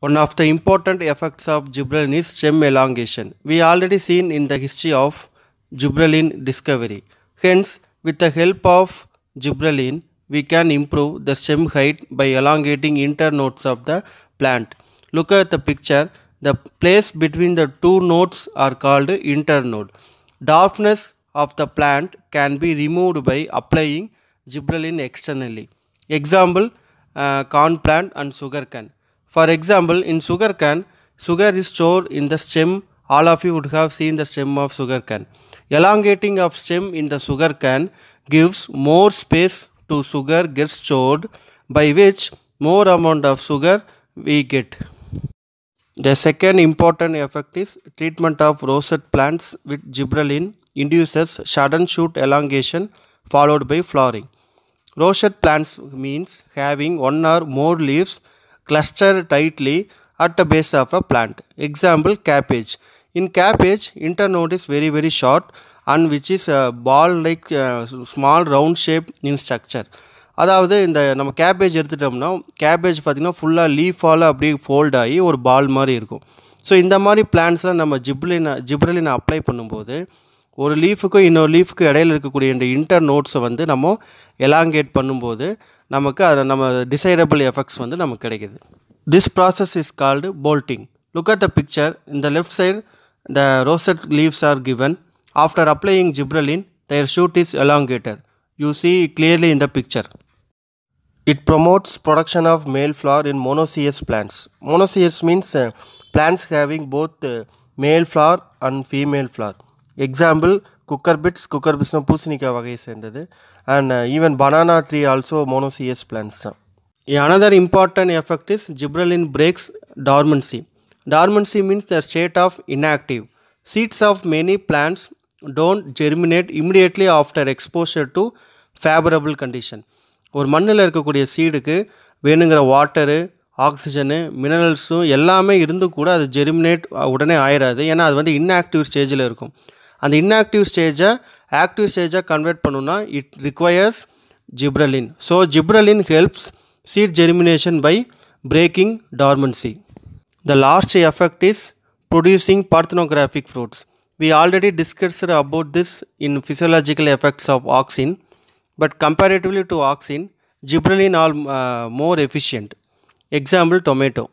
One of the important effects of gibberellin is stem elongation. We already seen in the history of gibberellin discovery. Hence, with the help of gibberellin, we can improve the stem height by elongating internodes of the plant. Look at the picture. The place between the two nodes are called internode. Dwarfness of the plant can be removed by applying gibberellin externally. Example, uh, corn plant and sugarcane. For example, in sugar cane, sugar is stored in the stem. All of you would have seen the stem of sugar cane. Elongating of stem in the sugar cane gives more space to sugar gets stored by which more amount of sugar we get. The second important effect is treatment of rosette plants with gibberellin induces sudden shoot elongation followed by flowering. Rosette plants means having one or more leaves cluster tightly at the base of a plant. Example cabbage. In cabbage, internode is very very short and which is a ball like uh, small round shape in structure. அதாவது இந்த நம்ம cabbage எடுத்துட்டோம்னா cabbage பார்த்திங்கன்னா ஃபுல்லாக லீஃபால் அப்படியே fold ஆகி ஒரு பால் மாதிரி இருக்கும் ஸோ இந்த மாதிரி பிளான்ஸ்லாம் நம்ம ஜிப்ரலின் ஜிப்ரலினை அப்ளை பண்ணும்போது ஒரு லீஃபுக்கும் இன்னொரு லீஃபுக்கு இடையில் இருக்கக்கூடிய இந்த இன்டர் நோட்ஸை வந்து நம்ம எலாங்கேட் பண்ணும்போது நமக்கு அதில் நம்ம டிசைரபிள் எஃபெக்ட்ஸ் வந்து நமக்கு கிடைக்கிது this process is called bolting look at the picture இந்த left side the rosette leaves are given after applying gibberellin their shoot is elongated. You see clearly in the picture. It promotes production of male flower in monoecious plants. Monoecious means uh, plants having both uh, male flower and female flower. Example குக்கர் பிட்ஸ் குக்கர் பிட்ஸ்னால் பூசணிக்காய் வகையை சேர்ந்தது and even banana tree also monoecious plants தான் another important effect is gibberellin breaks dormancy dormancy means the state of inactive seeds of many plants don't germinate immediately after exposure to favourable condition ஒரு மண்ணில் இருக்கக்கூடிய சீடுக்கு வேணுங்கிற water oxygen மினரல்ஸும் எல்லாமே இருந்தும் கூட அது germinate உடனே ஆயிடாது ஏன்னா அது வந்து இன்ஆக்டிவ் ஸ்டேஜில் இருக்கும் அந்த இன்ஆக்டிவ் ஸ்டேஜை ஆக்டிவ் ஸ்டேஜை கன்வெர்ட் பண்ணுன்னா it requires gibberellin so gibberellin helps seed germination by breaking dormancy the last effect is producing parthenocarpic fruits we already discuss about this in physiological effects of auxin but comparatively to auxin gibberellin are more efficient example tomato